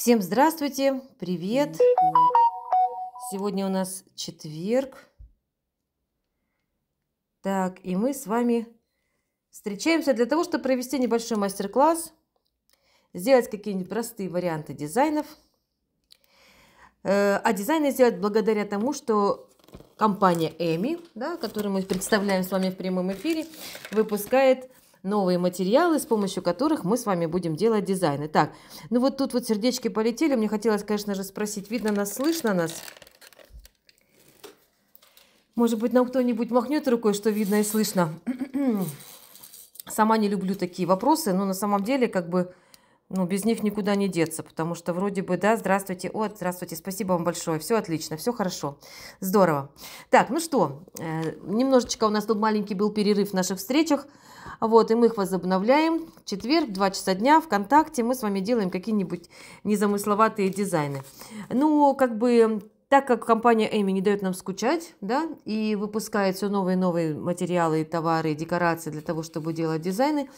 Всем здравствуйте, привет! Сегодня у нас четверг. Так, и мы с вами встречаемся для того, чтобы провести небольшой мастер-класс, сделать какие-нибудь простые варианты дизайнов. Э, а дизайны сделать благодаря тому, что компания Эми, да, которую мы представляем с вами в прямом эфире, выпускает новые материалы, с помощью которых мы с вами будем делать дизайны. Так, ну вот тут вот сердечки полетели. Мне хотелось, конечно же, спросить, видно нас, слышно нас? Может быть, нам кто-нибудь махнет рукой, что видно и слышно? Сама не люблю такие вопросы, но на самом деле, как бы, ну, без них никуда не деться, потому что вроде бы, да, здравствуйте, вот. здравствуйте, спасибо вам большое, все отлично, все хорошо, здорово. Так, ну что, э, немножечко у нас тут маленький был перерыв в наших встречах, вот, и мы их возобновляем. четверг, в 2 часа дня, ВКонтакте мы с вами делаем какие-нибудь незамысловатые дизайны. Ну, как бы так как компания Эми не дает нам скучать, да, и выпускает все новые и новые материалы, товары, декорации для того, чтобы делать дизайны,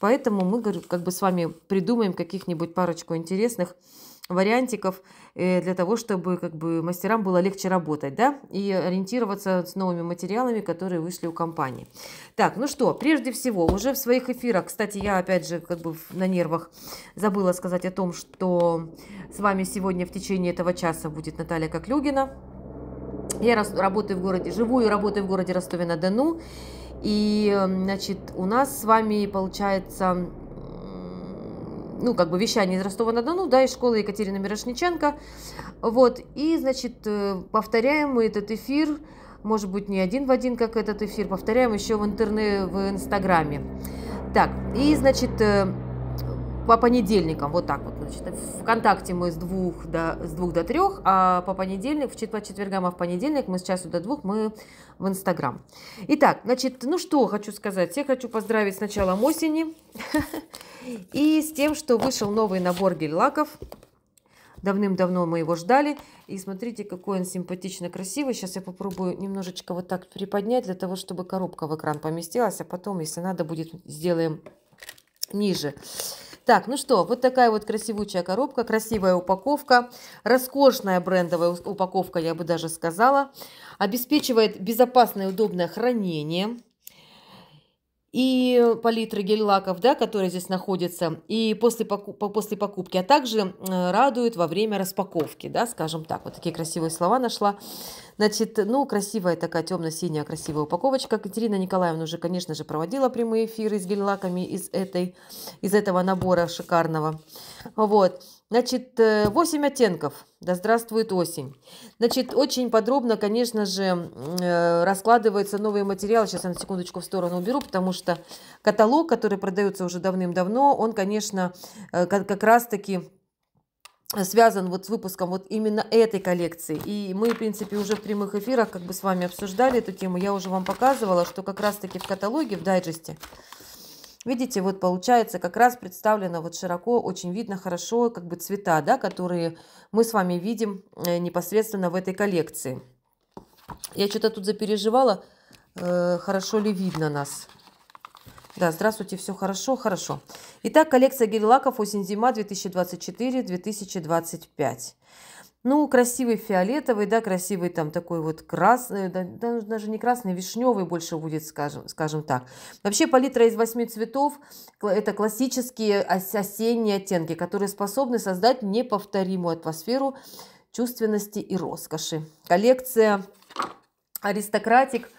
поэтому мы как бы с вами придумаем каких-нибудь парочку интересных вариантиков э, для того, чтобы как бы мастерам было легче работать, да, и ориентироваться с новыми материалами, которые вышли у компании. Так, ну что, прежде всего, уже в своих эфирах, кстати, я опять же как бы на нервах забыла сказать о том, что с вами сегодня в течение этого часа будет Наталья Коклюгина. Я работаю в городе, живу и работаю в городе Ростове-на-Дону. И, э, значит, у нас с вами, получается, ну, как бы вещание из Ростова-на-Дону, да, из школы Екатерины Мирошниченко. Вот, и, значит, э, повторяем мы этот эфир, может быть, не один в один, как этот эфир, повторяем еще в интернете, в Инстаграме. Так, и, значит, э, по понедельникам, вот так вот, значит, ВКонтакте мы с двух до, с двух до трех, а по понедельник, в, по четвергам, а в понедельник мы с часу до двух мы в Инстаграм. Итак, значит, ну что хочу сказать, я хочу поздравить с началом осени и с тем, что вышел новый набор гель-лаков. Давным-давно мы его ждали. И смотрите, какой он симпатично красивый. Сейчас я попробую немножечко вот так приподнять, для того, чтобы коробка в экран поместилась. А потом, если надо будет, сделаем Ниже. Так, ну что, вот такая вот красивучая коробка, красивая упаковка, роскошная брендовая упаковка, я бы даже сказала. Обеспечивает безопасное и удобное хранение и палитры гель-лаков, да, которые здесь находятся, и после, покуп, после покупки, а также радует во время распаковки, да, скажем так. Вот такие красивые слова нашла. Значит, ну, красивая такая темно-синяя красивая упаковочка. Катерина Николаевна уже, конечно же, проводила прямые эфиры с гель-лаками из, этой, из этого набора шикарного. Вот. Значит, 8 э, оттенков. Да здравствует осень. Значит, очень подробно, конечно же, э, раскладывается новый материал. Сейчас я на секундочку в сторону уберу, потому что каталог, который продается уже давным-давно, он, конечно, э, как раз-таки связан вот с выпуском вот именно этой коллекции. И мы, в принципе, уже в прямых эфирах как бы с вами обсуждали эту тему. Я уже вам показывала, что как раз-таки в каталоге, в дайджесте, Видите, вот получается как раз представлено вот широко, очень видно хорошо как бы цвета, да, которые мы с вами видим э, непосредственно в этой коллекции. Я что-то тут запереживала, э, хорошо ли видно нас. Да, здравствуйте, все хорошо, хорошо. Итак, коллекция гель-лаков осень-зима 2024-2025. Ну, красивый фиолетовый, да, красивый там такой вот красный, да, ну, даже не красный, вишневый больше будет, скажем, скажем так. Вообще палитра из восьми цветов – это классические осенние оттенки, которые способны создать неповторимую атмосферу чувственности и роскоши. Коллекция «Аристократик»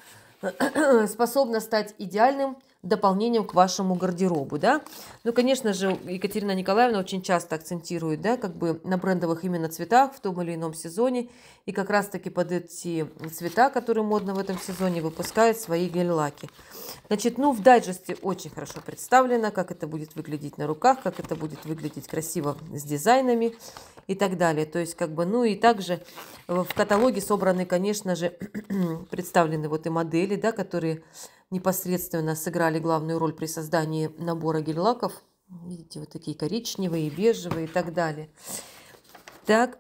способна стать идеальным – дополнением к вашему гардеробу, да. Ну, конечно же, Екатерина Николаевна очень часто акцентирует, да, как бы на брендовых именно цветах в том или ином сезоне, и как раз-таки под эти цвета, которые модно в этом сезоне, выпускает свои гель-лаки. Значит, ну, в дайджесте очень хорошо представлено, как это будет выглядеть на руках, как это будет выглядеть красиво с дизайнами и так далее. То есть, как бы, ну, и также э, в каталоге собраны, конечно же, представлены вот и модели, да, которые непосредственно сыграли главную роль при создании набора гель-лаков. Видите, вот такие коричневые, бежевые и так далее. Так,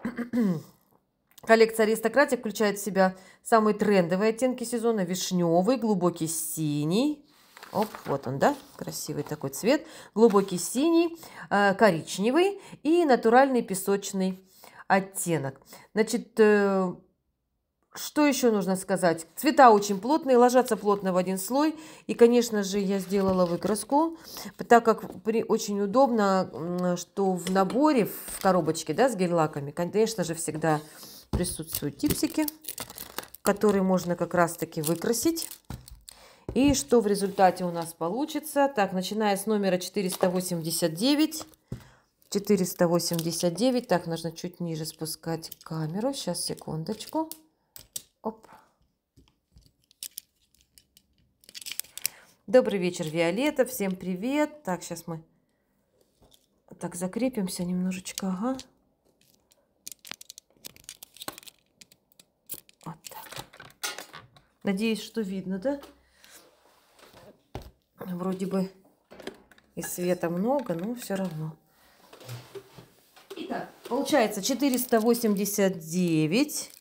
коллекция «Аристократия» включает в себя самые трендовые оттенки сезона. Вишневый, глубокий синий. Оп, вот он, да, красивый такой цвет. Глубокий синий, э, коричневый и натуральный песочный оттенок. Значит, э, что еще нужно сказать? Цвета очень плотные, ложатся плотно в один слой. И, конечно же, я сделала выкраску, так как при, очень удобно, что в наборе, в коробочке да, с гель-лаками, конечно же, всегда присутствуют типсики, которые можно как раз-таки выкрасить. И что в результате у нас получится? Так, начиная с номера 489. 489. Так, нужно чуть ниже спускать камеру. Сейчас, секундочку. Оп. Добрый вечер, Виолетта. Всем привет. Так, сейчас мы так закрепимся немножечко. Ага. Вот так. Надеюсь, что видно, да? Вроде бы и света много, но все равно. Итак, получается 489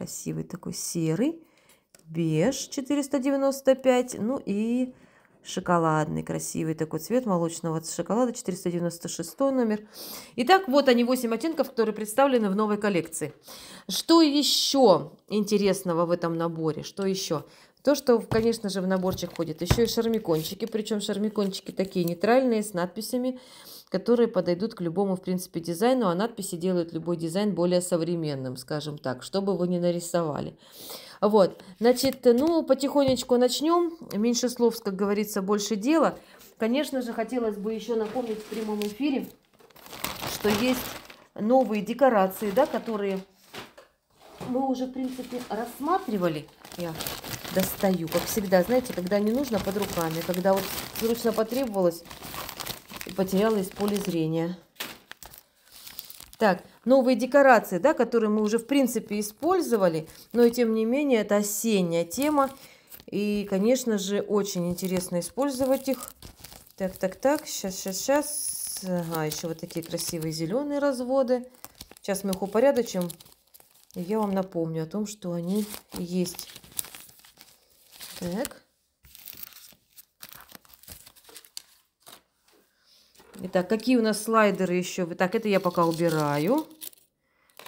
красивый такой серый, беж 495, ну и шоколадный красивый такой цвет молочного шоколада 496 номер. Итак, вот они 8 оттенков, которые представлены в новой коллекции. Что еще интересного в этом наборе? Что еще? То, что, конечно же, в наборчик ходит еще и шармикончики, причем шармикончики такие нейтральные, с надписями которые подойдут к любому, в принципе, дизайну, а надписи делают любой дизайн более современным, скажем так, чтобы вы не нарисовали. Вот, значит, ну, потихонечку начнем. Меньше слов, как говорится, больше дела. Конечно же, хотелось бы еще напомнить в прямом эфире, что есть новые декорации, да, которые мы уже, в принципе, рассматривали. Я достаю, как всегда, знаете, когда не нужно под руками, когда вот срочно потребовалось, потеряла из поля зрения. Так, новые декорации, да, которые мы уже, в принципе, использовали, но и тем не менее это осенняя тема. И, конечно же, очень интересно использовать их. Так, так, так, сейчас, сейчас, сейчас. Ага, еще вот такие красивые зеленые разводы. Сейчас мы их упорядочим. И я вам напомню о том, что они есть. Так. Итак, какие у нас слайдеры еще? Так, это я пока убираю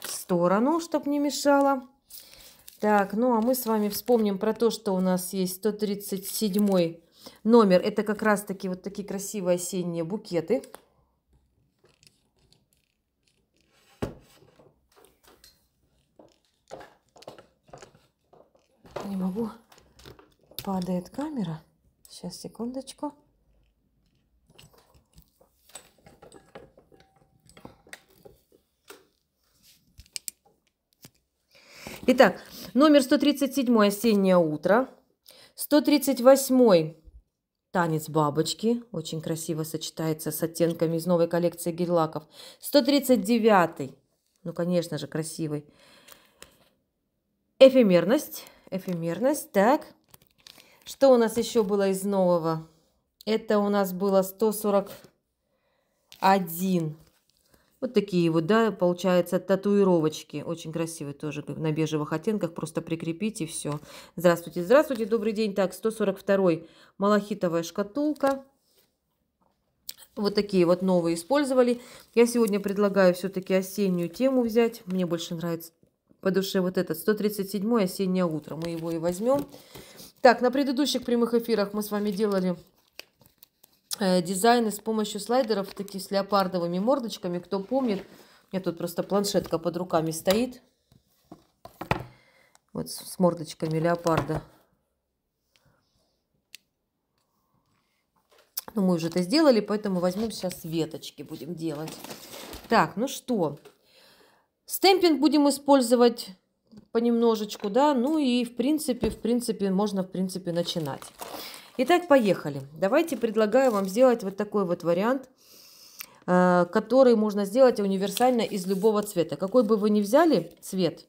в сторону, чтобы не мешало. Так, ну а мы с вами вспомним про то, что у нас есть 137 номер. Это как раз-таки вот такие красивые осенние букеты. Не могу. Падает камера. Сейчас, секундочку. Итак, номер 137 «Осеннее утро», 138 «Танец бабочки», очень красиво сочетается с оттенками из новой коллекции гель-лаков, 139 ну, конечно же, красивый, эфемерность, эфемерность, так, что у нас еще было из нового? Это у нас было 141. Вот такие вот, да, получается, татуировочки. Очень красивые тоже на бежевых оттенках. Просто прикрепите все. Здравствуйте, здравствуйте, добрый день. Так, 142-й малахитовая шкатулка. Вот такие вот новые использовали. Я сегодня предлагаю все-таки осеннюю тему взять. Мне больше нравится по душе вот этот 137 осеннее утро. Мы его и возьмем. Так, на предыдущих прямых эфирах мы с вами делали Э, дизайны с помощью слайдеров, такие с леопардовыми мордочками. Кто помнит, у меня тут просто планшетка под руками стоит. Вот с мордочками леопарда. Но ну, мы уже это сделали, поэтому возьмем сейчас веточки, будем делать. Так, ну что, стемпинг будем использовать понемножечку, да, ну и в принципе, в принципе, можно в принципе начинать. Итак, поехали. Давайте предлагаю вам сделать вот такой вот вариант, э, который можно сделать универсально из любого цвета. Какой бы вы ни взяли цвет,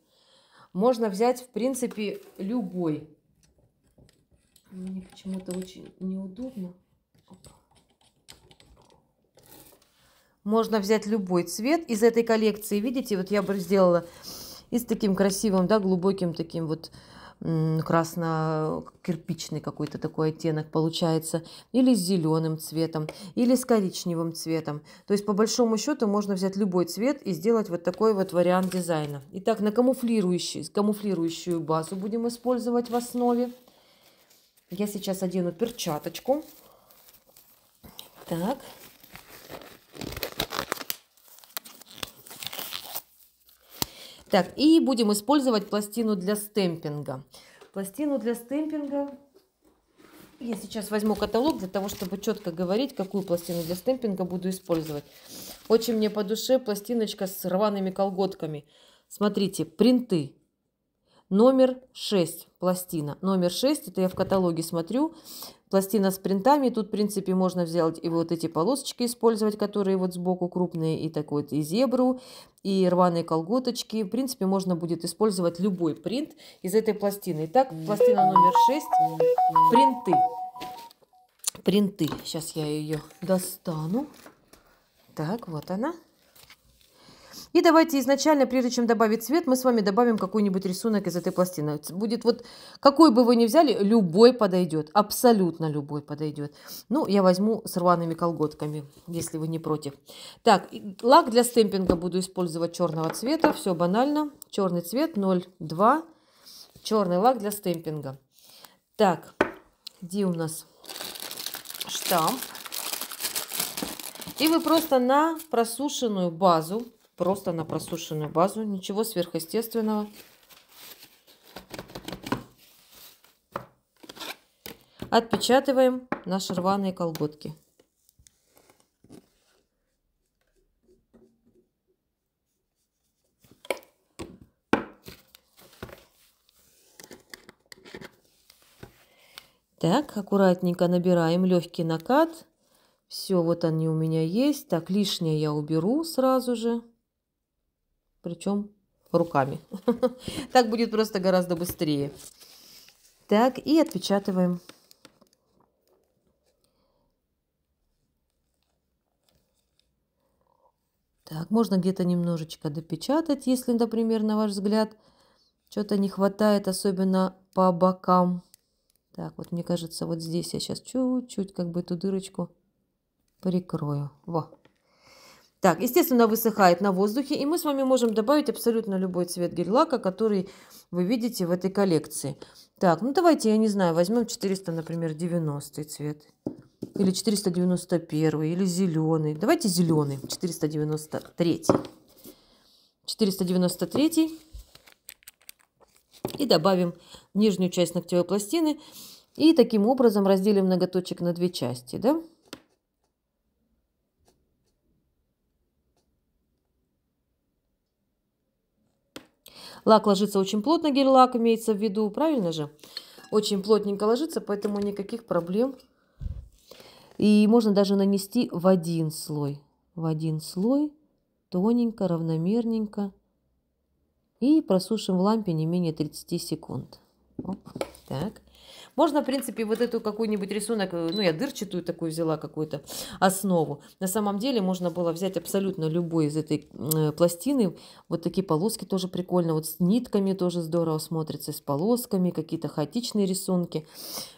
можно взять, в принципе, любой. Мне почему-то очень неудобно. Можно взять любой цвет из этой коллекции. Видите, вот я бы сделала и с таким красивым, да, глубоким таким вот красно-кирпичный какой-то такой оттенок получается, или с зеленым цветом, или с коричневым цветом. То есть по большому счету можно взять любой цвет и сделать вот такой вот вариант дизайна. Итак, на камуфлирующий, камуфлирующую базу будем использовать в основе. Я сейчас одену перчаточку. Так. Так, и будем использовать пластину для стемпинга. Пластину для стемпинга я сейчас возьму каталог для того, чтобы четко говорить, какую пластину для стемпинга буду использовать. Очень мне по душе пластиночка с рваными колготками. Смотрите, принты. Номер 6 пластина. Номер 6, это я в каталоге смотрю. Пластина с принтами, тут, в принципе, можно взять и вот эти полосочки использовать, которые вот сбоку крупные, и такой вот и зебру, и рваные колготочки. В принципе, можно будет использовать любой принт из этой пластины. Итак, пластина номер 6, принты. Принты. Сейчас я ее достану. Так, вот она. И давайте изначально, прежде чем добавить цвет, мы с вами добавим какой-нибудь рисунок из этой пластины. Будет вот, какой бы вы ни взяли, любой подойдет, абсолютно любой подойдет. Ну, я возьму с рваными колготками, если вы не против. Так, лак для стемпинга буду использовать черного цвета, все банально. Черный цвет 0,2, черный лак для стемпинга. Так, где у нас штамп? И вы просто на просушенную базу просто на просушенную базу. Ничего сверхъестественного. Отпечатываем наши рваные колготки. Так, аккуратненько набираем легкий накат. Все, вот они у меня есть. Так, лишнее я уберу сразу же причем руками. Так будет просто гораздо быстрее. Так, и отпечатываем. Так, можно где-то немножечко допечатать, если, например, на ваш взгляд, что-то не хватает, особенно по бокам. Так, вот мне кажется, вот здесь я сейчас чуть-чуть как бы эту дырочку прикрою. Во. Так, естественно, высыхает на воздухе, и мы с вами можем добавить абсолютно любой цвет гель-лака, который вы видите в этой коллекции. Так, ну давайте, я не знаю, возьмем 400, например, 90 цвет. Или 491, или зеленый. Давайте зеленый, 493. 493. И добавим нижнюю часть ногтевой пластины. И таким образом разделим ноготочек на две части, да? Лак ложится очень плотно, гель-лак имеется в виду, правильно же? Очень плотненько ложится, поэтому никаких проблем. И можно даже нанести в один слой. В один слой, тоненько, равномерненько. И просушим в лампе не менее 30 секунд. Оп, так. Можно, в принципе, вот эту какой-нибудь рисунок, э, ну, я дырчатую такую взяла какую-то основу. На самом деле можно было взять абсолютно любой из этой э, пластины. Вот такие полоски тоже прикольно. Вот с нитками тоже здорово смотрится, с полосками, какие-то хаотичные рисунки.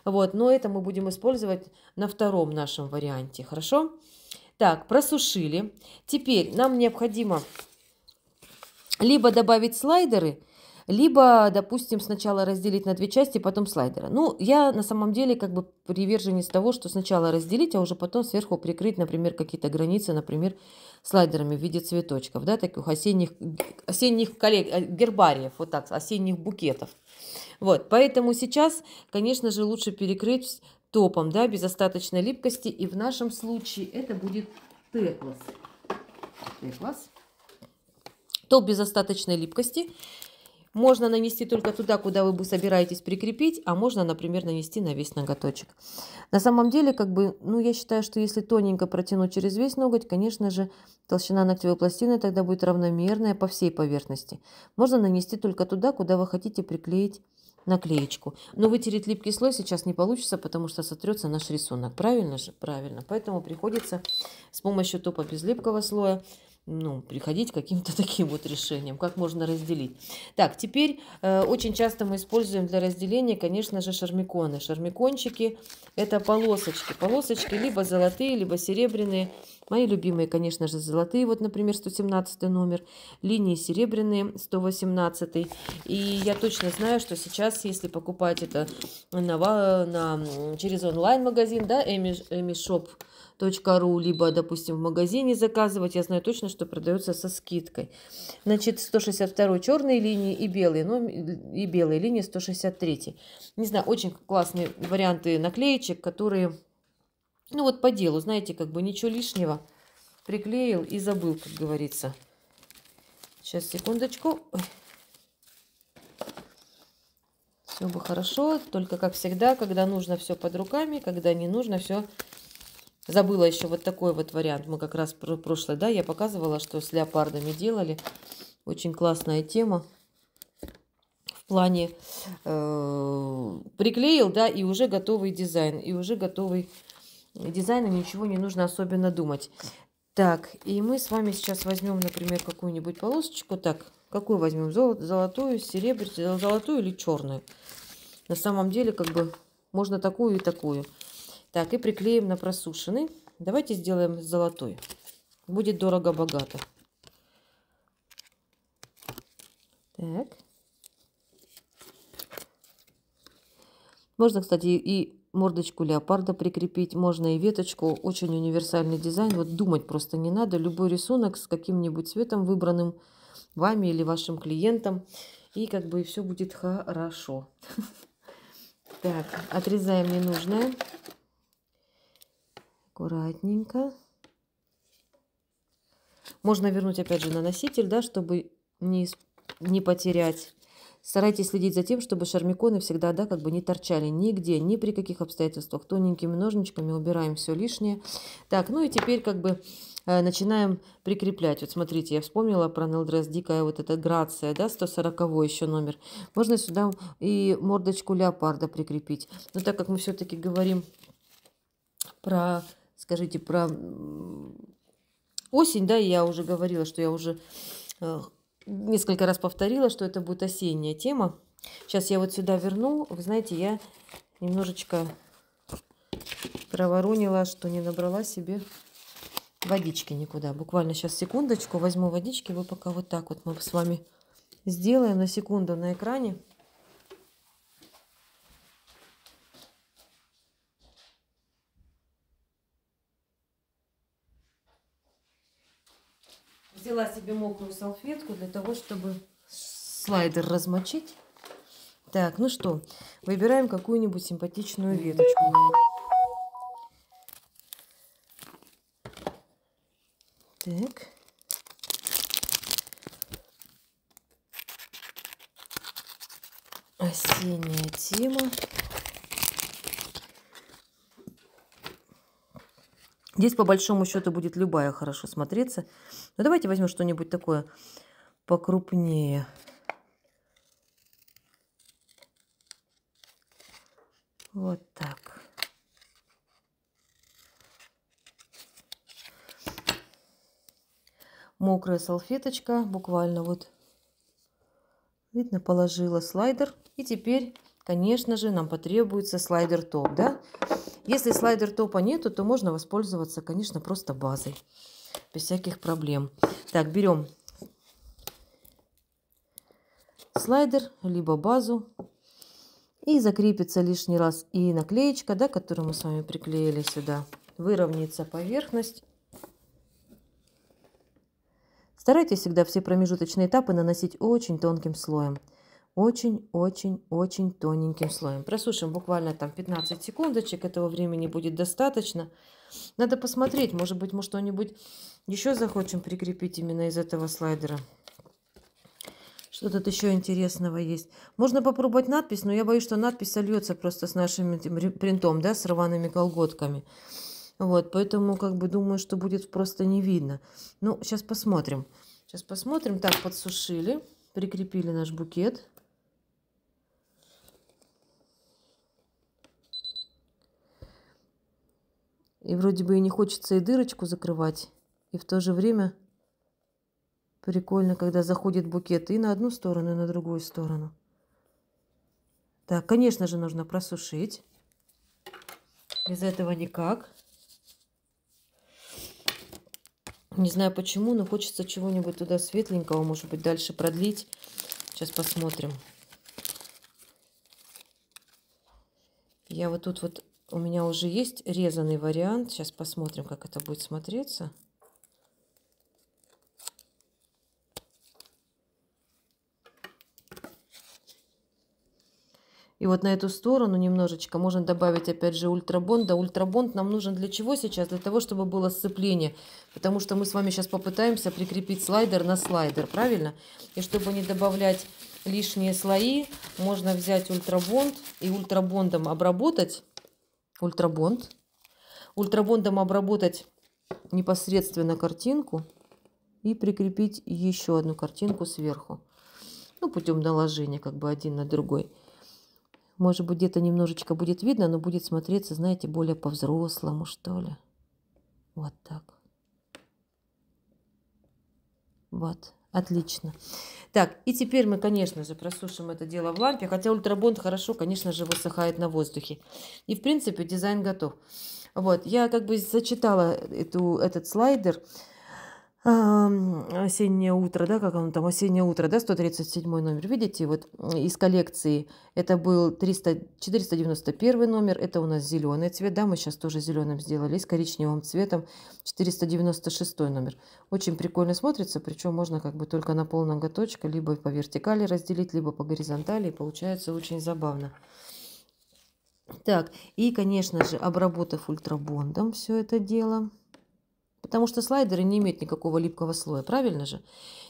Вот, но это мы будем использовать на втором нашем варианте, хорошо? Так, просушили. Теперь нам необходимо либо добавить слайдеры – либо, допустим, сначала разделить на две части, потом слайдера. Ну, я на самом деле как бы приверженец того, что сначала разделить, а уже потом сверху прикрыть, например, какие-то границы, например, слайдерами в виде цветочков, да, таких осенних, осенних коллег, э, гербариев, вот так, осенних букетов. Вот, поэтому сейчас, конечно же, лучше перекрыть топом, да, без остаточной липкости, и в нашем случае это будет Т-класс. класс Топ без остаточной липкости. Можно нанести только туда, куда вы собираетесь прикрепить, а можно, например, нанести на весь ноготочек. На самом деле, как бы, ну, я считаю, что если тоненько протянуть через весь ноготь, конечно же, толщина ногтевой пластины тогда будет равномерная по всей поверхности. Можно нанести только туда, куда вы хотите приклеить наклеечку. Но вытереть липкий слой сейчас не получится, потому что сотрется наш рисунок. Правильно же? Правильно. Поэтому приходится с помощью топа безлипкого слоя ну, приходить к каким-то таким вот решениям, как можно разделить. Так, теперь э, очень часто мы используем для разделения, конечно же, шармиконы. Шармикончики – это полосочки. Полосочки либо золотые, либо серебряные. Мои любимые, конечно же, золотые, вот, например, 117 номер, линии серебряные, 118. И я точно знаю, что сейчас, если покупать это на, на, через онлайн-магазин, да, Эми, Эми Shop Ру, либо, допустим, в магазине заказывать. Я знаю точно, что продается со скидкой. Значит, 162 черные линии и белые, ну, и белые линии 163. Не знаю, очень классные варианты наклеечек, которые, ну вот по делу, знаете, как бы ничего лишнего. Приклеил и забыл, как говорится. Сейчас, секундочку. Все бы хорошо, только, как всегда, когда нужно все под руками, когда не нужно все Забыла еще вот такой вот вариант. Мы как раз в прошлое, да, я показывала, что с леопардами делали. Очень классная тема. В плане э, приклеил, да, и уже готовый дизайн. И уже готовый дизайн, и ничего не нужно особенно думать. Так, и мы с вами сейчас возьмем, например, какую-нибудь полосочку. Так, какую возьмем? Золотую, серебряную, золотую или черную? На самом деле, как бы, можно такую и такую. Так, и приклеим на просушенный. Давайте сделаем золотой. Будет дорого-богато. Так. Можно, кстати, и мордочку леопарда прикрепить, можно и веточку. Очень универсальный дизайн. Вот думать просто не надо. Любой рисунок с каким-нибудь цветом выбранным вами или вашим клиентом. И как бы все будет хорошо. Так, отрезаем ненужное аккуратненько. Можно вернуть опять же на носитель, да, чтобы не, не потерять. Старайтесь следить за тем, чтобы шармиконы всегда, да, как бы не торчали нигде, ни при каких обстоятельствах. Тоненькими ножничками убираем все лишнее. Так, ну и теперь как бы э, начинаем прикреплять. Вот смотрите, я вспомнила про Нелдресс Дикая, вот эта грация, да, 140 еще номер. Можно сюда и мордочку леопарда прикрепить. Но так как мы все-таки говорим про Скажите про осень, да, я уже говорила, что я уже э, несколько раз повторила, что это будет осенняя тема. Сейчас я вот сюда верну. Вы знаете, я немножечко проворонила, что не набрала себе водички никуда. Буквально сейчас секундочку возьму водички. Вы пока вот так вот мы с вами сделаем на секунду на экране. взяла себе мокрую салфетку для того, чтобы слайдер размочить. Так, ну что, выбираем какую-нибудь симпатичную веточку. Так. Осенняя тема. Здесь, по большому счету, будет любая хорошо смотреться. Но давайте возьмем что-нибудь такое покрупнее. Вот так. Мокрая салфеточка, буквально вот, видно, положила слайдер. И теперь, конечно же, нам потребуется слайдер топ, да? Если слайдер топа нету, то можно воспользоваться, конечно, просто базой. Без всяких проблем. Так, берем слайдер, либо базу. И закрепится лишний раз и наклеечка, да, которую мы с вами приклеили сюда. Выровняется поверхность. Старайтесь всегда все промежуточные этапы наносить очень тонким слоем очень-очень-очень тоненьким слоем. Просушим буквально там 15 секундочек, этого времени будет достаточно. Надо посмотреть, может быть мы что-нибудь еще захочем прикрепить именно из этого слайдера. Что тут еще интересного есть? Можно попробовать надпись, но я боюсь, что надпись сольется просто с нашим этим принтом, да, с рваными колготками. Вот, поэтому как бы думаю, что будет просто не видно. Ну, сейчас посмотрим. Сейчас посмотрим. Так, подсушили, прикрепили наш букет. И вроде бы и не хочется и дырочку закрывать. И в то же время прикольно, когда заходит букет и на одну сторону, и на другую сторону. Так, конечно же, нужно просушить. Без этого никак. Не знаю почему, но хочется чего-нибудь туда светленького, может быть, дальше продлить. Сейчас посмотрим. Я вот тут вот у меня уже есть резанный вариант. Сейчас посмотрим, как это будет смотреться. И вот на эту сторону немножечко можно добавить опять же ультрабонда. ультрабонд нам нужен для чего сейчас? Для того, чтобы было сцепление. Потому что мы с вами сейчас попытаемся прикрепить слайдер на слайдер, правильно? И чтобы не добавлять лишние слои, можно взять ультрабонд и ультрабондом обработать ультрабонд. Ультрабондом обработать непосредственно картинку и прикрепить еще одну картинку сверху. Ну, путем наложения как бы один на другой. Может быть, где-то немножечко будет видно, но будет смотреться, знаете, более по-взрослому, что ли. Вот так. Вот. Отлично. Так, и теперь мы, конечно же, просушим это дело в лампе, хотя ультрабонд хорошо, конечно же, высыхает на воздухе. И, в принципе, дизайн готов. Вот, я как бы зачитала эту, этот слайдер осеннее утро, да, как оно там, осеннее утро, да, 137 номер, видите, вот из коллекции это был 300, 491 номер, это у нас зеленый цвет, да, мы сейчас тоже зеленым сделали, с коричневым цветом, 496 номер. Очень прикольно смотрится, причем можно как бы только на пол ноготочка, либо по вертикали разделить, либо по горизонтали, и получается очень забавно. Так, и, конечно же, обработав ультрабондом все это дело, потому что слайдеры не имеют никакого липкого слоя, правильно же?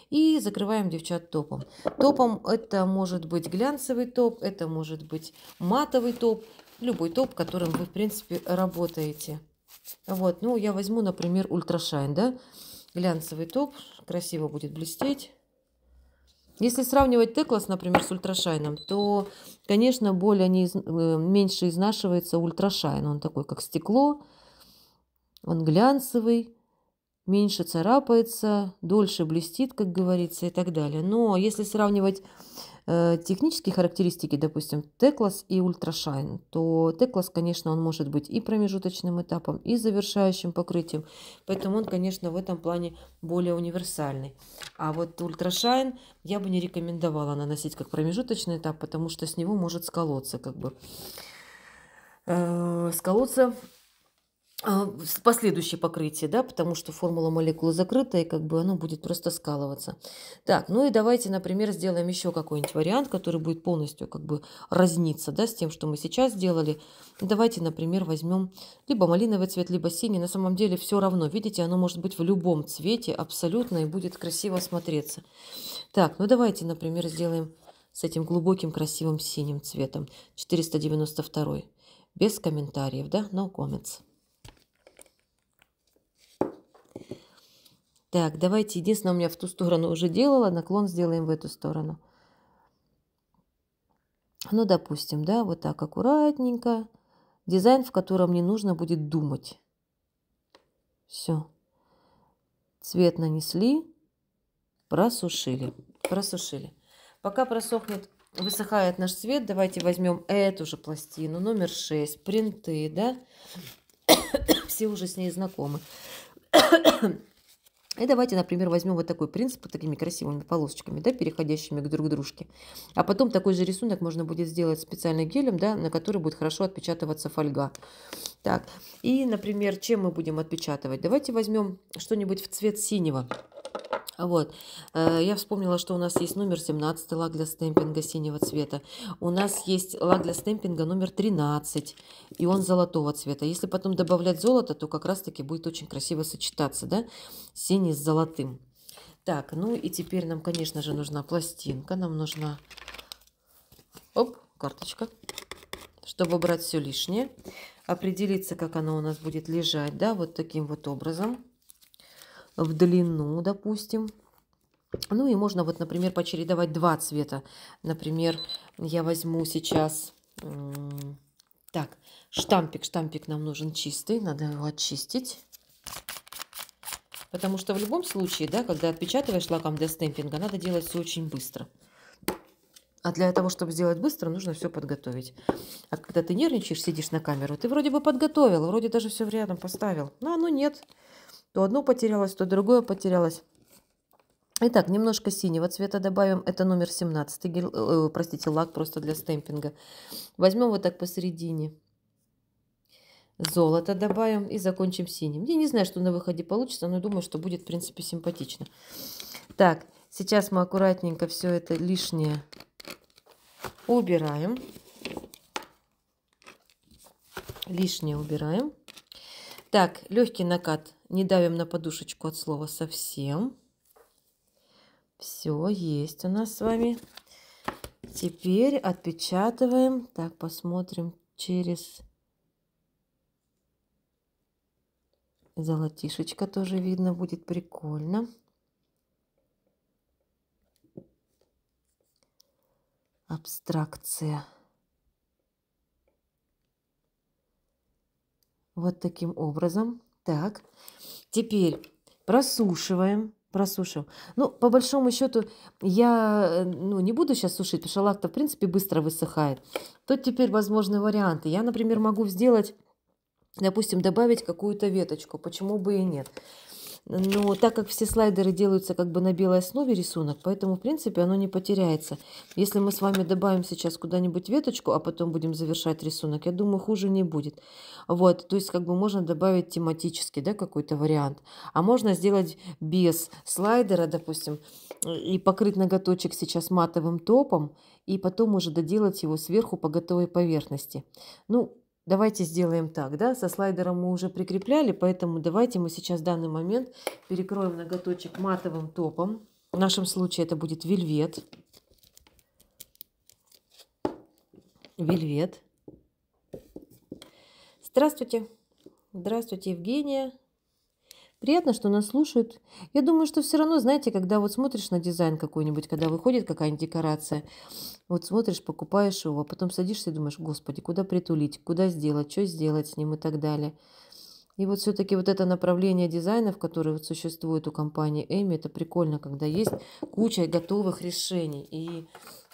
И закрываем, девчат, топом. Топом это может быть глянцевый топ, это может быть матовый топ, любой топ, которым вы, в принципе, работаете. Вот, ну, я возьму, например, ультрашайн, да, глянцевый топ, красиво будет блестеть. Если сравнивать Теклас, например, с ультрашайном, то, конечно, более не из... Э, меньше изнашивается ультрашайн. Он такой, как стекло, он глянцевый, меньше царапается, дольше блестит, как говорится, и так далее. Но если сравнивать э, технические характеристики, допустим, Теклас и Ультрашайн, то Теклас, конечно, он может быть и промежуточным этапом, и завершающим покрытием, поэтому он, конечно, в этом плане более универсальный. А вот Ультрашайн я бы не рекомендовала наносить как промежуточный этап, потому что с него может сколоться, как бы. Э, сколоться а, последующее покрытие, да, потому что формула молекулы закрыта, и как бы оно будет просто скалываться. Так, ну и давайте, например, сделаем еще какой-нибудь вариант, который будет полностью как бы разниться, да, с тем, что мы сейчас сделали. Давайте, например, возьмем либо малиновый цвет, либо синий. На самом деле все равно, видите, оно может быть в любом цвете абсолютно и будет красиво смотреться. Так, ну давайте, например, сделаем с этим глубоким красивым синим цветом, 492 без комментариев, да, no comments. Так, давайте, единственное, у меня в ту сторону уже делала, наклон сделаем в эту сторону. Ну, допустим, да, вот так аккуратненько. Дизайн, в котором не нужно будет думать. Все. Цвет нанесли, просушили. Просушили. Пока просохнет, высыхает наш цвет, давайте возьмем эту же пластину, номер 6, принты, да? Все уже с ней знакомы. И давайте, например, возьмем вот такой принцип вот такими красивыми полосочками, да, переходящими к друг дружке. А потом такой же рисунок можно будет сделать специальным гелем, да, на который будет хорошо отпечатываться фольга. Так, и, например, чем мы будем отпечатывать? Давайте возьмем что-нибудь в цвет синего. Вот. Э, я вспомнила, что у нас есть номер 17 лак для стемпинга синего цвета. У нас есть лак для стемпинга номер 13, и он золотого цвета. Если потом добавлять золото, то как раз-таки будет очень красиво сочетаться, да? Синий с золотым. Так, ну и теперь нам, конечно же, нужна пластинка. Нам нужна... Оп, карточка. Чтобы убрать все лишнее. Определиться, как она у нас будет лежать, да, вот таким вот образом в длину, допустим. Ну и можно вот, например, почередовать два цвета. Например, я возьму сейчас... Так, штампик. Штампик нам нужен чистый, надо его очистить. Потому что в любом случае, да, когда отпечатываешь лаком для стемпинга, надо делать все очень быстро. А для того, чтобы сделать быстро, нужно все подготовить. А когда ты нервничаешь, сидишь на камеру, ты вроде бы подготовил, вроде даже все в рядом поставил, но оно нет. То одно потерялось, то другое потерялось. Итак, немножко синего цвета добавим. Это номер 17, гель, э, э, простите, лак просто для стемпинга. Возьмем вот так посередине. Золото добавим и закончим синим. Я не знаю, что на выходе получится, но думаю, что будет, в принципе, симпатично. Так, сейчас мы аккуратненько все это лишнее убираем. Лишнее убираем. Так, легкий накат не давим на подушечку от слова совсем. Все есть у нас с вами. Теперь отпечатываем. Так, посмотрим через... золотишечко тоже видно, будет прикольно. Абстракция. Вот таким образом так, теперь просушиваем. Просушим. Ну, по большому счету, я э, ну, не буду сейчас сушить, потому что лак-то, в принципе, быстро высыхает. Тут теперь возможные варианты. Я, например, могу сделать, допустим, добавить какую-то веточку. Почему бы и нет? Ну, так как все слайдеры делаются как бы на белой основе рисунок, поэтому, в принципе, оно не потеряется. Если мы с вами добавим сейчас куда-нибудь веточку, а потом будем завершать рисунок, я думаю, хуже не будет. Вот, то есть как бы можно добавить тематически, да, какой-то вариант. А можно сделать без слайдера, допустим, и покрыть ноготочек сейчас матовым топом, и потом уже доделать его сверху по готовой поверхности. Ну, Давайте сделаем так, да, со слайдером мы уже прикрепляли, поэтому давайте мы сейчас в данный момент перекроем ноготочек матовым топом. В нашем случае это будет вельвет. Вельвет. Здравствуйте. Здравствуйте, Евгения. Приятно, что нас слушают. Я думаю, что все равно, знаете, когда вот смотришь на дизайн какой-нибудь, когда выходит какая-нибудь декорация, вот смотришь, покупаешь его, а потом садишься и думаешь, господи, куда притулить, куда сделать, что сделать с ним и так далее. И вот все-таки вот это направление дизайнов, которое вот существует у компании Эми, это прикольно, когда есть куча готовых решений. И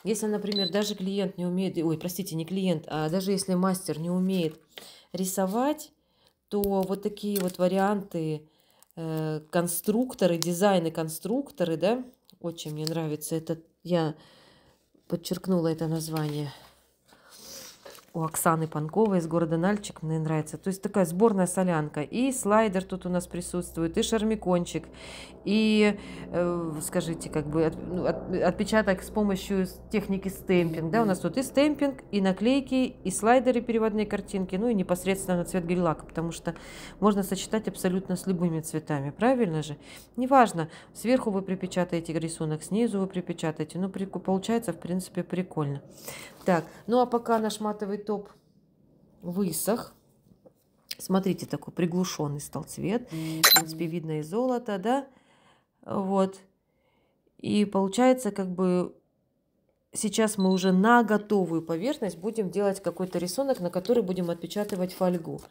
если, например, даже клиент не умеет, ой, простите, не клиент, а даже если мастер не умеет рисовать, то вот такие вот варианты э, конструкторы, дизайны конструкторы, да, очень мне нравится этот, я подчеркнула это название – у Оксаны Панковой из города Нальчик, мне нравится. То есть такая сборная солянка. И слайдер тут у нас присутствует, и шармикончик, и, э, скажите, как бы от, ну, от, отпечаток с помощью техники стемпинг. Да, у нас тут и стемпинг, и наклейки, и слайдеры переводные картинки, ну и непосредственно цвет гель-лака, потому что можно сочетать абсолютно с любыми цветами, правильно же? Неважно, сверху вы припечатаете рисунок, снизу вы припечатаете, ну, при, получается, в принципе, прикольно. Так, ну а пока наш матовый топ высох. Смотрите, такой приглушенный стал цвет. В принципе, видно и золото, да? Вот. И получается, как бы сейчас мы уже на готовую поверхность будем делать какой-то рисунок, на который будем отпечатывать фольгу.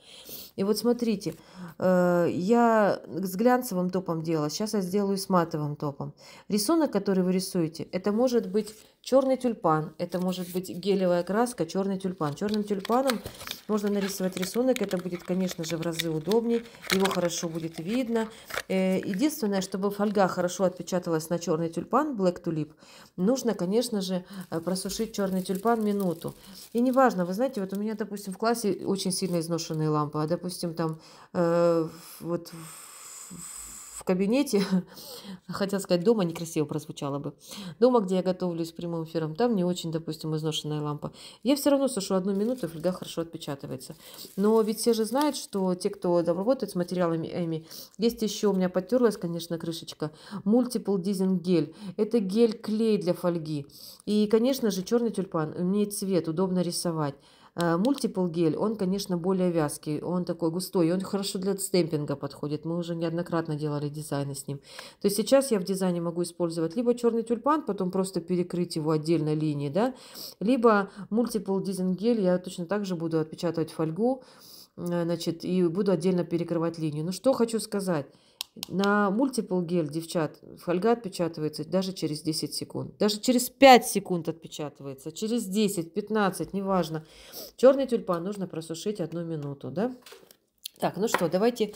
И вот смотрите, э, я с глянцевым топом делала, сейчас я сделаю с матовым топом. Рисунок, который вы рисуете, это может быть черный тюльпан, это может быть гелевая краска, черный тюльпан. Черным тюльпаном можно нарисовать рисунок, это будет, конечно же, в разы удобнее, его хорошо будет видно. Э, единственное, чтобы фольга хорошо отпечаталась на черный тюльпан, black tulip, нужно, конечно же, э, просушить черный тюльпан минуту. И неважно, вы знаете, вот у меня, допустим, в классе очень сильно изношенные лампы, а, допустим, там э, вот в кабинете, хотел сказать, дома некрасиво прозвучало бы. Дома, где я готовлюсь прямым эфиром, там не очень, допустим, изношенная лампа. Я все равно сушу одну минуту, и фольга хорошо отпечатывается. Но ведь все же знают, что те, кто работает с материалами Эми, есть еще, у меня потерлась, конечно, крышечка, Multiple Dizing гель. Это гель-клей для фольги. И, конечно же, черный тюльпан, мне цвет, удобно рисовать. А, мультипл гель, он, конечно, более вязкий, он такой густой, он хорошо для стемпинга подходит. Мы уже неоднократно делали дизайны с ним. То есть сейчас я в дизайне могу использовать либо черный тюльпан, потом просто перекрыть его отдельной линией, да, либо мультипл дизайн гель, я точно так же буду отпечатывать фольгу, э, значит, и буду отдельно перекрывать линию. Ну, что хочу сказать. На мультипл гель, девчат, фольга отпечатывается даже через 10 секунд. Даже через 5 секунд отпечатывается. Через 10, 15, неважно. Черный тюльпан нужно просушить одну минуту, да? Так, ну что, давайте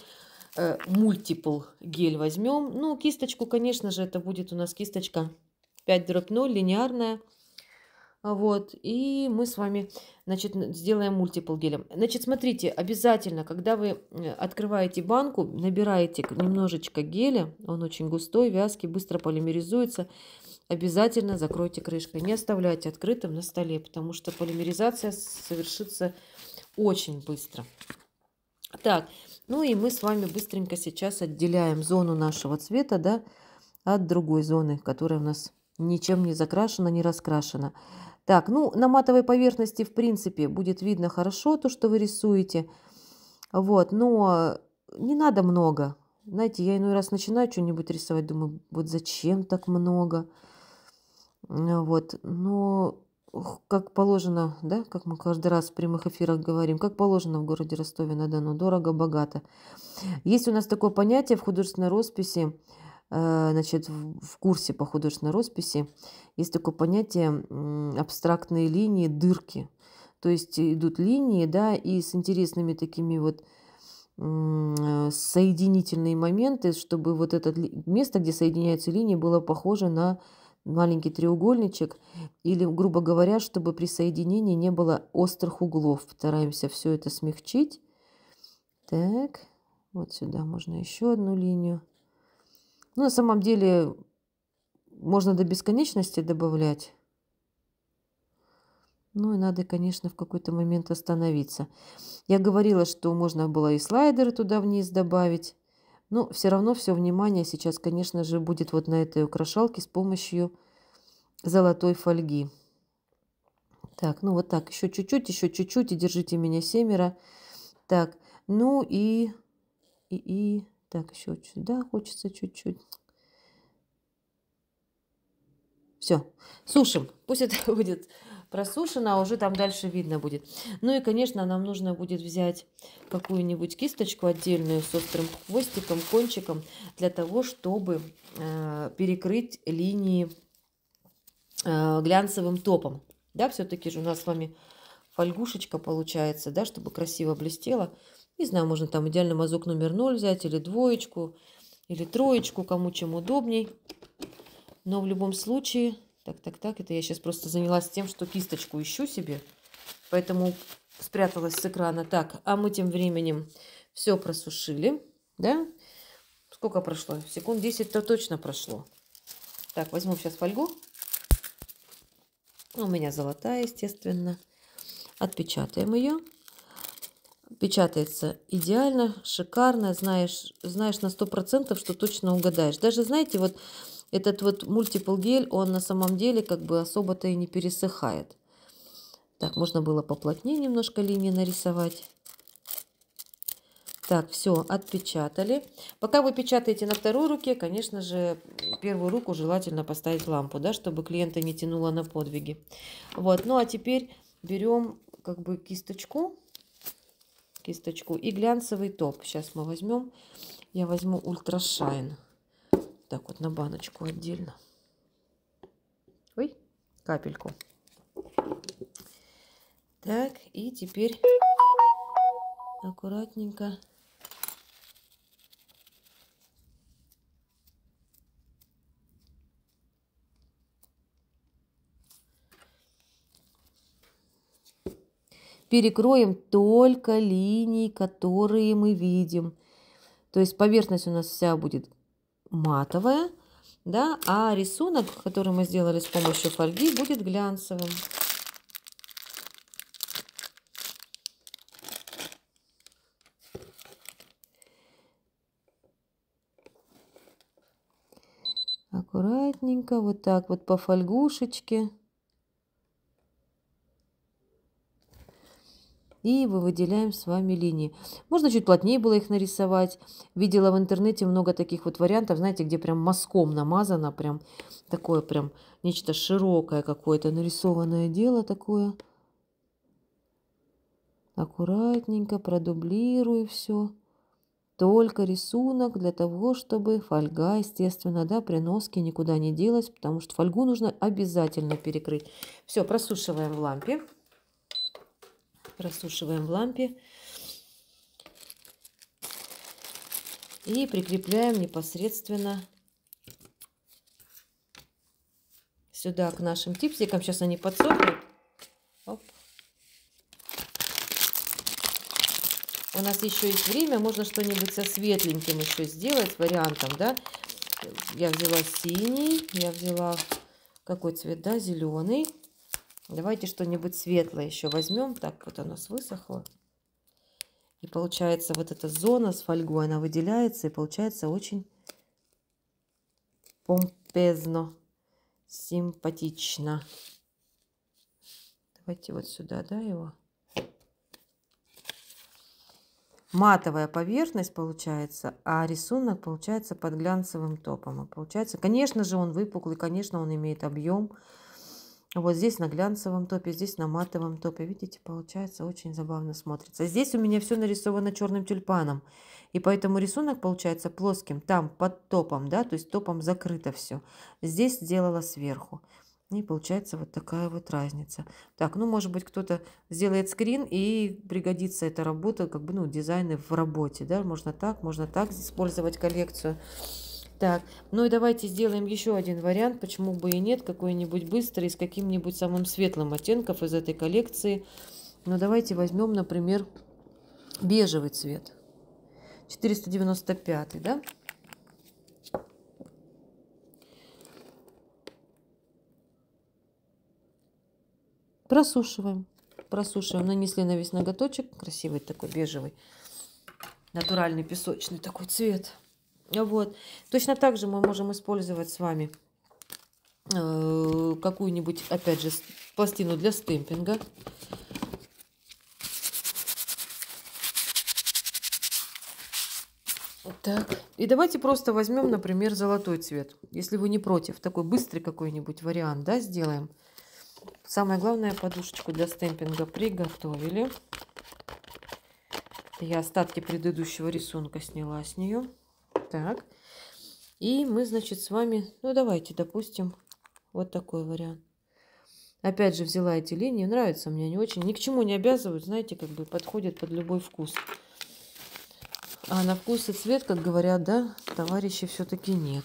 э, мультипл э, гель возьмем. Ну, кисточку, конечно же, это будет у нас кисточка 5 дробь 0, линейная. Вот, и мы с вами, значит, сделаем мультипл гелем. Значит, смотрите, обязательно, когда вы э, открываете банку, набираете немножечко геля, он очень густой, вязкий, быстро полимеризуется, обязательно закройте крышкой. Не оставляйте открытым на столе, потому что полимеризация совершится очень быстро. Так, ну и мы с вами быстренько сейчас отделяем зону нашего цвета, да, от другой зоны, которая у нас ничем не закрашена, не раскрашена. Так, ну, на матовой поверхности, в принципе, будет видно хорошо то, что вы рисуете. Вот, но не надо много. Знаете, я иной раз начинаю что-нибудь рисовать, думаю, вот зачем так много? Э, вот, но как положено, да, как мы каждый раз в прямых эфирах говорим, как положено в городе Ростове-на-Дону, дорого-богато. Есть у нас такое понятие в художественной росписи, э, значит, в курсе по художественной росписи, есть такое понятие абстрактные линии, дырки. То есть идут линии, да, и с интересными такими вот э, соединительные моменты, чтобы вот это место, где соединяются линии, было похоже на маленький треугольничек, или, грубо говоря, чтобы при соединении не было острых углов. Стараемся все это смягчить. Так, вот сюда можно еще одну линию. Ну, на самом деле, можно до бесконечности добавлять. Ну и надо, конечно, в какой-то момент остановиться. Я говорила, что можно было и слайдеры туда вниз добавить. Но все равно все внимание сейчас, конечно же, будет вот на этой украшалке с помощью золотой фольги. Так, ну вот так, еще чуть-чуть, еще чуть-чуть, и держите меня семеро. Так, ну и, и, и, так, еще чуть, да, хочется чуть-чуть. Все, сушим. Пусть это будет просушено, а уже там дальше видно будет. Ну и, конечно, нам нужно будет взять какую-нибудь кисточку отдельную с острым хвостиком, кончиком, для того, чтобы э, перекрыть линии э, глянцевым топом. Да, все-таки же у нас с вами фольгушечка получается, да, чтобы красиво блестело. Не знаю, можно там идеальный мазок номер 0 взять или двоечку, или троечку, кому чем удобней. Но в любом случае... Так, так, так, это я сейчас просто занялась тем, что кисточку ищу себе. Поэтому спряталась с экрана. Так, а мы тем временем все просушили, да? Сколько прошло? Секунд 10-то точно прошло. Так, возьму сейчас фольгу. У меня золотая, естественно. Отпечатаем ее. Печатается идеально, шикарно. Знаешь, знаешь на сто процентов что точно угадаешь. Даже, знаете, вот этот вот мультипл гель, он на самом деле как бы особо-то и не пересыхает. Так, можно было поплотнее немножко линии нарисовать. Так, все, отпечатали. Пока вы печатаете на второй руке, конечно же, первую руку желательно поставить лампу, да, чтобы клиента не тянуло на подвиги. Вот, ну а теперь берем как бы кисточку, кисточку и глянцевый топ. Сейчас мы возьмем, я возьму ультрашайн. Shine. Так вот на баночку отдельно. Ой, капельку. Так, и теперь аккуратненько перекроем только линии, которые мы видим. То есть поверхность у нас вся будет матовая, да, а рисунок, который мы сделали с помощью фольги, будет глянцевым. Аккуратненько, вот так вот по фольгушечке. и мы выделяем с вами линии. Можно чуть плотнее было их нарисовать. Видела в интернете много таких вот вариантов, знаете, где прям мазком намазано, прям такое прям нечто широкое какое-то нарисованное дело такое. Аккуратненько продублирую все. Только рисунок для того, чтобы фольга, естественно, да, при носке никуда не делась, потому что фольгу нужно обязательно перекрыть. Все, просушиваем в лампе. Просушиваем в лампе. И прикрепляем непосредственно сюда к нашим типсикам. Сейчас они подсохнут. Оп. У нас еще есть время, можно что-нибудь со светленьким еще сделать, вариантом, да. Я взяла синий, я взяла какой цвет, да, зеленый. Давайте что-нибудь светлое еще возьмем. Так, вот у нас высохло. И получается вот эта зона с фольгой, она выделяется и получается очень помпезно, симпатично. Давайте вот сюда, да, его. Матовая поверхность получается, а рисунок получается под глянцевым топом. получается, конечно же, он выпуклый, конечно, он имеет объем, вот здесь на глянцевом топе, здесь на матовом топе. Видите, получается очень забавно смотрится. Здесь у меня все нарисовано черным тюльпаном. И поэтому рисунок получается плоским. Там под топом, да, то есть топом закрыто все. Здесь сделала сверху. И получается вот такая вот разница. Так, ну, может быть, кто-то сделает скрин и пригодится эта работа, как бы, ну, дизайны в работе, да. Можно так, можно так использовать коллекцию. Так, ну и давайте сделаем еще один вариант, почему бы и нет, какой-нибудь быстрый, с каким-нибудь самым светлым оттенков из этой коллекции. Но ну, давайте возьмем, например, бежевый цвет. 495, да? Просушиваем. Просушиваем. Нанесли на весь ноготочек. Красивый такой бежевый. Натуральный песочный такой цвет. Вот. Точно так же мы можем использовать с вами э, какую-нибудь, опять же, пластину для стемпинга. Так, и давайте просто возьмем, например, золотой цвет, если вы не против. Такой быстрый какой-нибудь вариант, да, сделаем. Самое главное, подушечку для стемпинга приготовили. Я остатки предыдущего рисунка сняла с нее. Так. И мы, значит, с вами, ну, давайте, допустим, вот такой вариант. Опять же, взяла эти линии, нравятся мне они очень. Ни к чему не обязывают, знаете, как бы подходят под любой вкус. А на вкус и цвет, как говорят, да, товарищи все-таки нет.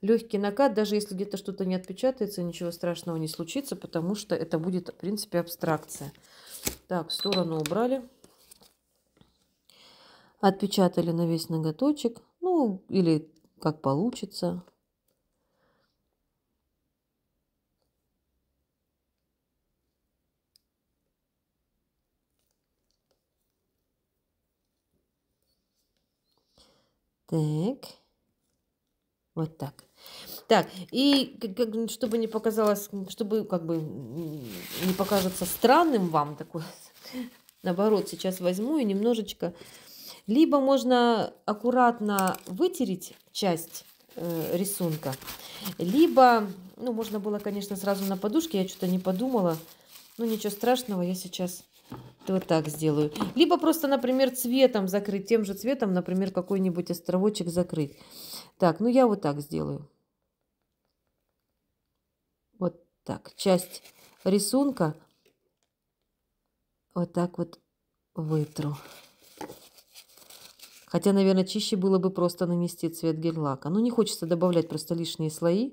Легкий накат, даже если где-то что-то не отпечатается, ничего страшного не случится, потому что это будет, в принципе, абстракция. Так, сторону убрали. Отпечатали на весь ноготочек, ну или как получится. Так. Вот так. Так, и чтобы не показалось, чтобы как бы не показаться странным вам такой, наоборот, сейчас возьму и немножечко либо можно аккуратно вытереть часть э, рисунка, либо, ну, можно было, конечно, сразу на подушке, я что-то не подумала, ну ничего страшного, я сейчас вот так сделаю. Либо просто, например, цветом закрыть, тем же цветом, например, какой-нибудь островочек закрыть. Так, ну я вот так сделаю. Вот так, часть рисунка вот так вот вытру. Хотя, наверное, чище было бы просто нанести цвет гель-лака. Но ну, не хочется добавлять просто лишние слои.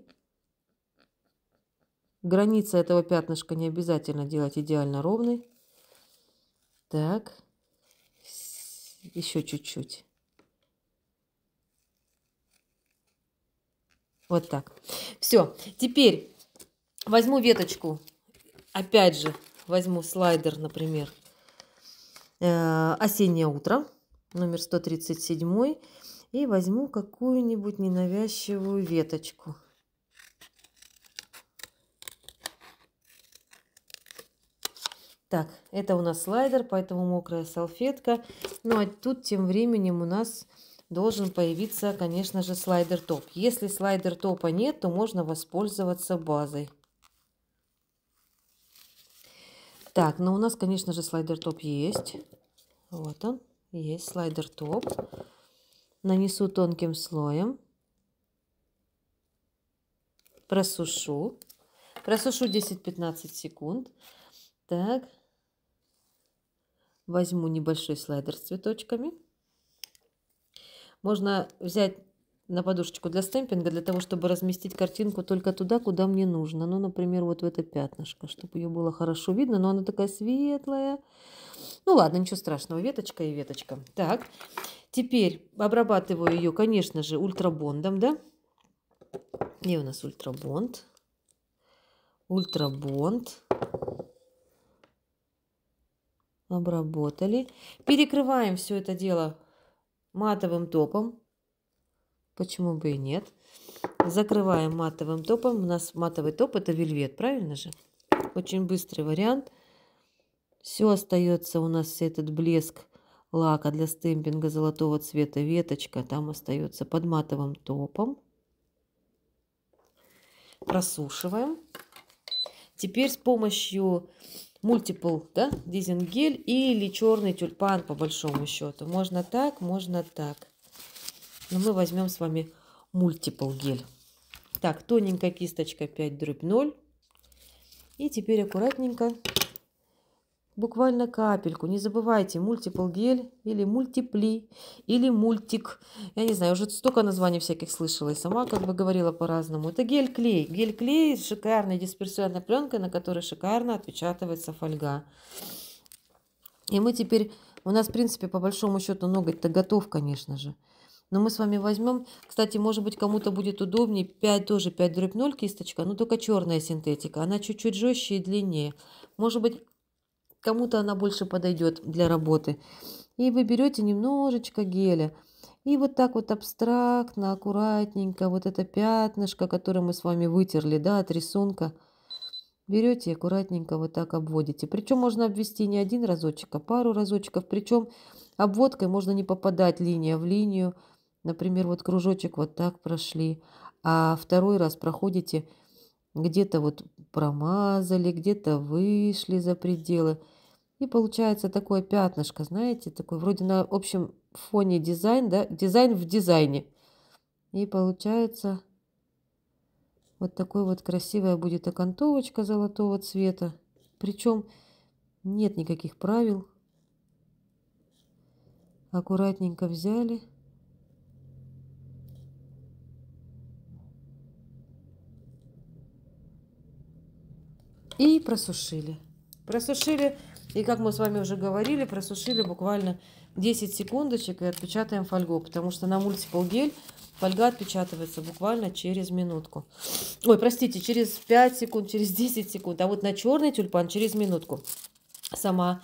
Граница этого пятнышка не обязательно делать идеально ровной. Так, еще чуть-чуть. Вот так. Все, теперь возьму веточку. Опять же, возьму слайдер, например, э -э осеннее утро номер 137 и возьму какую-нибудь ненавязчивую веточку. Так, это у нас слайдер, поэтому мокрая салфетка. Ну а тут тем временем у нас должен появиться, конечно же, слайдер топ. Если слайдер топа нет, то можно воспользоваться базой. Так, но ну у нас, конечно же, слайдер топ есть. Вот он. Есть слайдер топ. Нанесу тонким слоем. Просушу. Просушу 10-15 секунд. Так. Возьму небольшой слайдер с цветочками. Можно взять на подушечку для стемпинга, для того, чтобы разместить картинку только туда, куда мне нужно. Ну, например, вот в это пятнышко, чтобы ее было хорошо видно. Но она такая светлая. Ну ладно, ничего страшного, веточка и веточка. Так, теперь обрабатываю ее, конечно же, ультрабондом, да? Где у нас ультрабонд? Ультрабонд. Обработали. Перекрываем все это дело матовым топом. Почему бы и нет? Закрываем матовым топом. У нас матовый топ это вельвет, правильно же? Очень быстрый вариант. Все остается у нас этот блеск лака для стемпинга золотого цвета веточка. Там остается под матовым топом. Просушиваем. Теперь с помощью мультипл, да, дизенгель или черный тюльпан по большому счету. Можно так, можно так. Но мы возьмем с вами мультипл гель. Так, тоненькая кисточка 5 дробь 0. И теперь аккуратненько буквально капельку. Не забывайте, мультипл гель или мультипли, или мультик. Я не знаю, уже столько названий всяких слышала и сама как бы говорила по-разному. Это гель-клей. Гель-клей с шикарной дисперсионной пленкой, на которой шикарно отпечатывается фольга. И мы теперь, у нас в принципе по большому счету ноготь-то готов, конечно же. Но мы с вами возьмем, кстати, может быть, кому-то будет удобнее, 5 тоже 5 дробь 0 кисточка, но только черная синтетика, она чуть-чуть жестче и длиннее. Может быть, кому-то она больше подойдет для работы. И вы берете немножечко геля. И вот так вот абстрактно, аккуратненько, вот это пятнышко, которое мы с вами вытерли, да, от рисунка, берете и аккуратненько вот так обводите. Причем можно обвести не один разочек, а пару разочков. Причем обводкой можно не попадать линия в линию. Например, вот кружочек вот так прошли, а второй раз проходите, где-то вот промазали, где-то вышли за пределы. И получается такое пятнышко, знаете, такой вроде на общем фоне дизайн, да, дизайн в дизайне. И получается вот такой вот красивая будет окантовочка золотого цвета. Причем нет никаких правил. Аккуратненько взяли. И просушили. Просушили и как мы с вами уже говорили, просушили буквально 10 секундочек и отпечатаем фольгу, потому что на мультипл гель фольга отпечатывается буквально через минутку. Ой, простите, через 5 секунд, через 10 секунд. А вот на черный тюльпан через минутку. Сама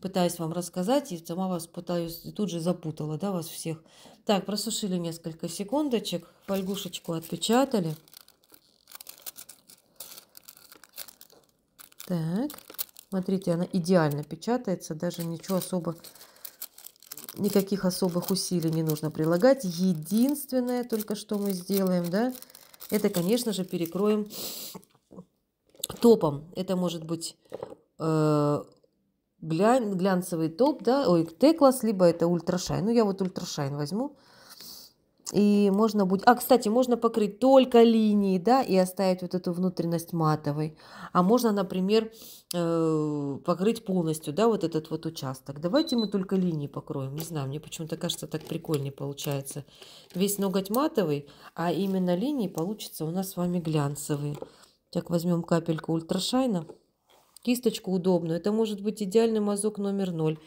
пытаюсь вам рассказать и сама вас пытаюсь, тут же запутала, да, вас всех. Так, просушили несколько секундочек, фольгушечку отпечатали. Так. Смотрите, она идеально печатается, даже ничего особо, никаких особых усилий не нужно прилагать. Единственное только что мы сделаем, да, это, конечно же, перекроем топом. Это может быть э, глянцевый топ, да, ой, Т-класс, либо это ультрашайн. Ну, я вот ультрашайн возьму. И можно будет... А, кстати, можно покрыть только линии, да, и оставить вот эту внутренность матовой. А можно, например, э, покрыть полностью, да, вот этот вот участок. Давайте мы только линии покроем. Не знаю, мне почему-то кажется, так прикольнее получается. Весь ноготь матовый, а именно линии получится у нас с вами глянцевые. Так, возьмем капельку ультрашайна. Кисточку удобную. Это может быть идеальный мазок номер 0.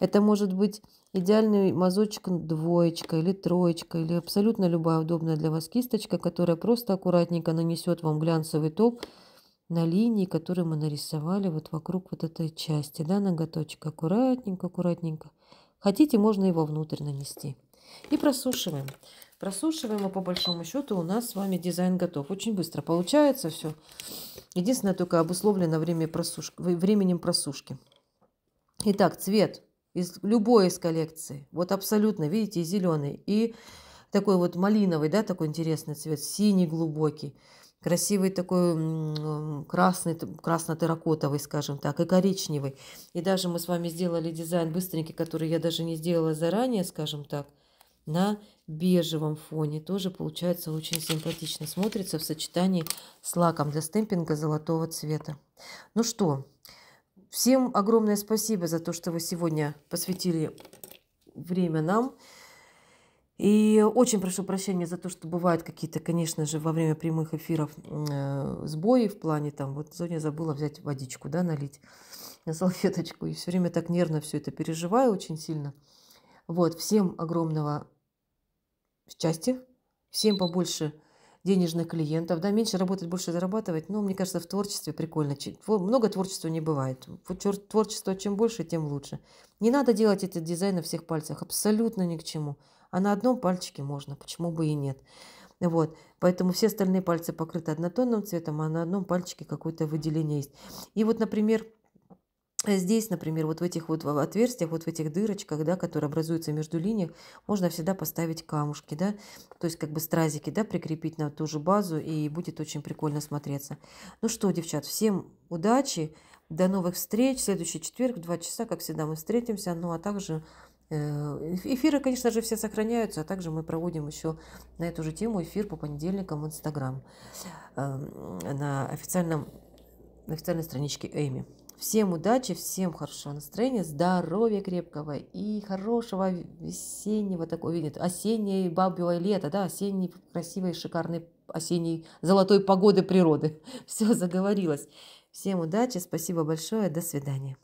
Это может быть идеальный мазочек двоечка или троечка или абсолютно любая удобная для вас кисточка, которая просто аккуратненько нанесет вам глянцевый топ на линии, которые мы нарисовали вот вокруг вот этой части, да, ноготочек аккуратненько, аккуратненько. Хотите, можно его внутрь нанести. И просушиваем. Просушиваем, и а по большому счету у нас с вами дизайн готов. Очень быстро получается все. Единственное, только обусловлено время просушки, временем просушки. Итак, цвет из любой из коллекции, Вот абсолютно, видите, и зеленый, и такой вот малиновый, да, такой интересный цвет, синий глубокий, красивый такой красный, красно-терракотовый, скажем так, и коричневый. И даже мы с вами сделали дизайн быстренький, который я даже не сделала заранее, скажем так, на бежевом фоне. Тоже получается очень симпатично смотрится в сочетании с лаком для стемпинга золотого цвета. Ну что, Всем огромное спасибо за то, что вы сегодня посвятили время нам. И очень прошу прощения за то, что бывают какие-то, конечно же, во время прямых эфиров э, сбои в плане там, вот сегодня забыла взять водичку, да, налить на салфеточку. И все время так нервно все это переживаю очень сильно. Вот, всем огромного счастья, всем побольше денежных клиентов, да, меньше работать, больше зарабатывать. Но ну, мне кажется, в творчестве прикольно. Много творчества не бывает. Творчество чем больше, тем лучше. Не надо делать этот дизайн на всех пальцах, абсолютно ни к чему. А на одном пальчике можно, почему бы и нет. Вот, поэтому все остальные пальцы покрыты однотонным цветом, а на одном пальчике какое-то выделение есть. И вот, например, Здесь, например, вот в этих вот отверстиях, вот в этих дырочках, да, которые образуются между линий, можно всегда поставить камушки, да, то есть как бы стразики, да, прикрепить на ту же базу, и будет очень прикольно смотреться. Ну что, девчат, всем удачи, до новых встреч, следующий четверг в 2 часа, как всегда, мы встретимся, ну а также э, Эфиры, конечно же, все сохраняются, а также мы проводим еще на эту же тему эфир по понедельникам в Инстаграм э, на официальном, на официальной страничке Эми. Всем удачи, всем хорошего настроения, здоровья крепкого и хорошего весеннего такого, нет, осенней бабьего лета, да, осенней красивой, шикарной осенней золотой погоды природы. Все, заговорилось. Всем удачи, спасибо большое, до свидания.